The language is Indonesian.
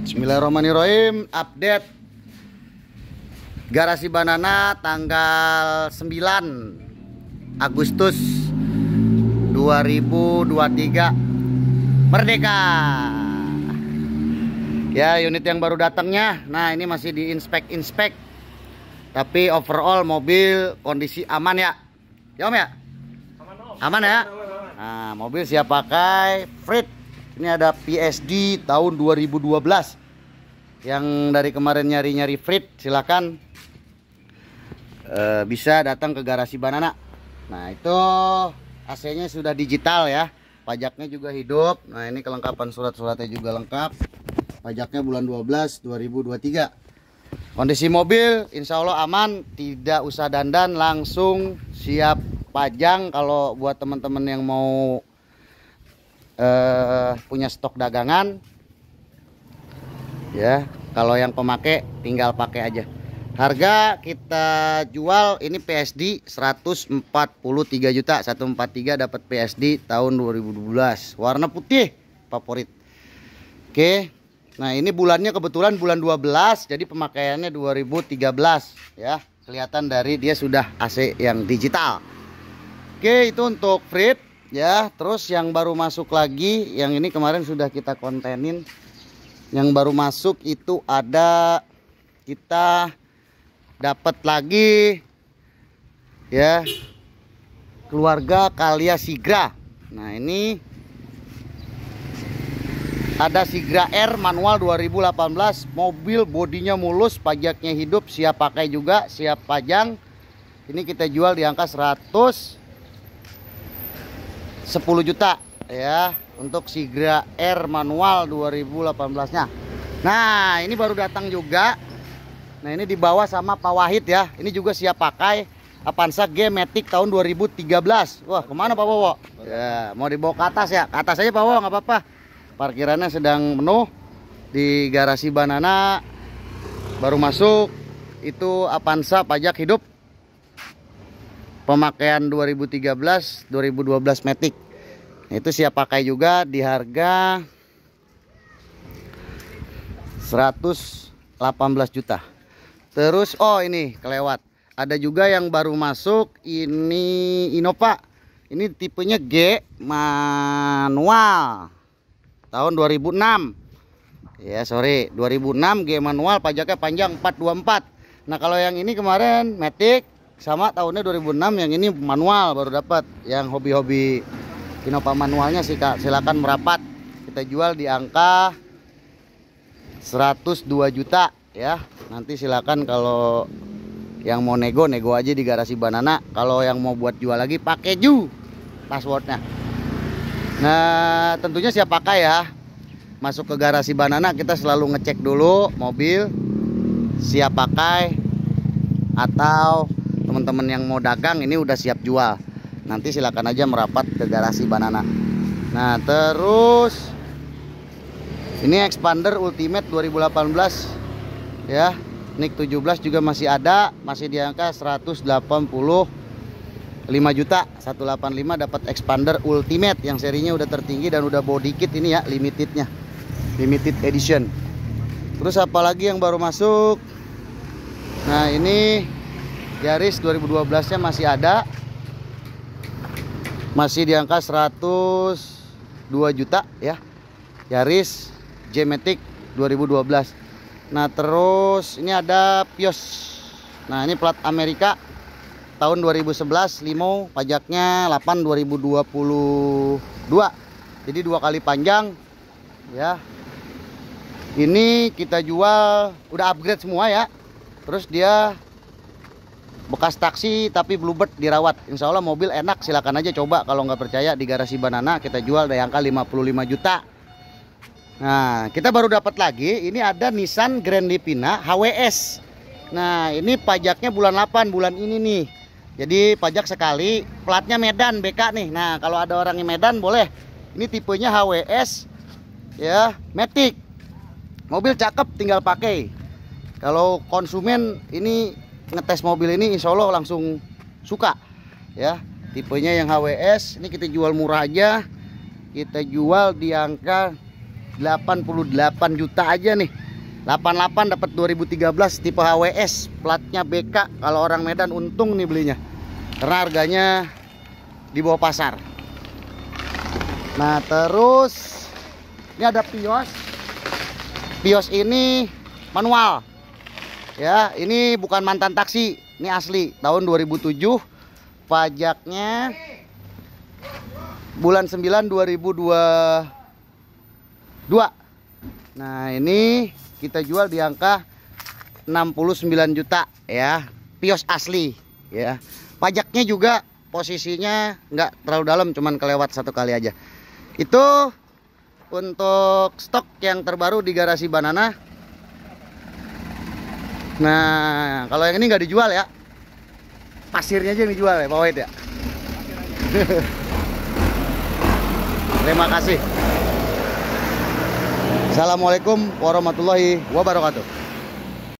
Bismillahirrahmanirrahim update garasi banana tanggal 9 Agustus 2023 Merdeka ya unit yang baru datangnya nah ini masih inspect inspek tapi overall mobil kondisi aman ya ya om ya aman, ya nah mobil siap pakai Frit ini ada PSD tahun 2012. Yang dari kemarin nyari-nyari Frit, silahkan uh, eh, bisa datang ke garasi banana. Nah, itu AC-nya sudah digital ya. Pajaknya juga hidup. Nah, ini kelengkapan surat-suratnya juga lengkap. Pajaknya bulan 12 2023. Kondisi mobil insya Allah aman, tidak usah dandan, langsung siap pajang kalau buat teman-teman yang mau eh, punya stok dagangan ya kalau yang pemakai tinggal pakai aja harga kita jual ini PSD 143 juta 143 dapat PSD tahun 2012 warna putih favorit oke nah ini bulannya kebetulan bulan 12 jadi pemakaiannya 2013 ya kelihatan dari dia sudah AC yang digital oke itu untuk Frit ya terus yang baru masuk lagi yang ini kemarin sudah kita kontenin yang baru masuk itu ada kita dapat lagi ya keluarga Kalia Sigra nah ini ada Sigra R manual 2018 mobil bodinya mulus pajaknya hidup siap pakai juga siap pajang ini kita jual di angka 100 10 juta ya untuk Sigra R manual 2018 nya nah ini baru datang juga nah ini dibawa sama Pak Wahid ya ini juga siap pakai Avanza G Matic tahun 2013 wah kemana Pak Bowo ya mau dibawa ke atas ya ke atas aja Pak Bowo nggak apa-apa parkirannya sedang penuh di garasi banana baru masuk itu Avanza pajak hidup pemakaian 2013 2012 Matic itu siap pakai juga di harga 118 juta terus oh ini kelewat ada juga yang baru masuk ini Innova ini tipenya G manual tahun 2006 ya sorry 2006 G manual pajaknya panjang 424 nah kalau yang ini kemarin Matic sama tahunnya 2006 yang ini manual baru dapat yang hobi-hobi kinopa manualnya sih kak silakan merapat kita jual di angka 102 juta ya nanti silakan kalau yang mau nego nego aja di garasi banana kalau yang mau buat jual lagi pakai ju passwordnya nah tentunya siap pakai ya masuk ke garasi banana kita selalu ngecek dulu mobil siap pakai atau teman-teman yang mau dagang ini udah siap jual nanti silakan aja merapat ke garasi banana nah terus ini expander ultimate 2018 ya nik 17 juga masih ada masih di angka 185 juta 185 dapat expander ultimate yang serinya udah tertinggi dan udah body kit ini ya limitednya limited edition terus apalagi yang baru masuk nah ini Yaris 2012 nya masih ada masih di angka 102 juta ya Yaris Jematic 2012 nah terus ini ada Pios nah ini plat Amerika tahun 2011 limo pajaknya 8 2022 jadi dua kali panjang ya ini kita jual udah upgrade semua ya terus dia bekas taksi tapi bluebird dirawat insya Allah mobil enak silakan aja coba kalau nggak percaya di garasi banana kita jual dari angka 55 juta nah kita baru dapat lagi ini ada Nissan Grand Livina HWS nah ini pajaknya bulan 8 bulan ini nih jadi pajak sekali platnya Medan BK nih nah kalau ada orang yang Medan boleh ini tipenya HWS ya Matic mobil cakep tinggal pakai kalau konsumen ini ngetes mobil ini insya Allah langsung suka ya tipenya yang HWS ini kita jual murah aja kita jual di angka 88 juta aja nih 88 dapat 2013 tipe HWS platnya BK kalau orang Medan untung nih belinya karena harganya di bawah pasar nah terus ini ada Pios Pios ini manual ya ini bukan mantan taksi ini asli tahun 2007 pajaknya bulan 9 2022 nah ini kita jual di angka 69 juta ya pios asli ya pajaknya juga posisinya nggak terlalu dalam cuman kelewat satu kali aja itu untuk stok yang terbaru di garasi banana Nah, kalau yang ini nggak dijual ya? Pasirnya aja yang dijual ya, Pak Wahid ya? Terima kasih. Assalamualaikum warahmatullahi wabarakatuh.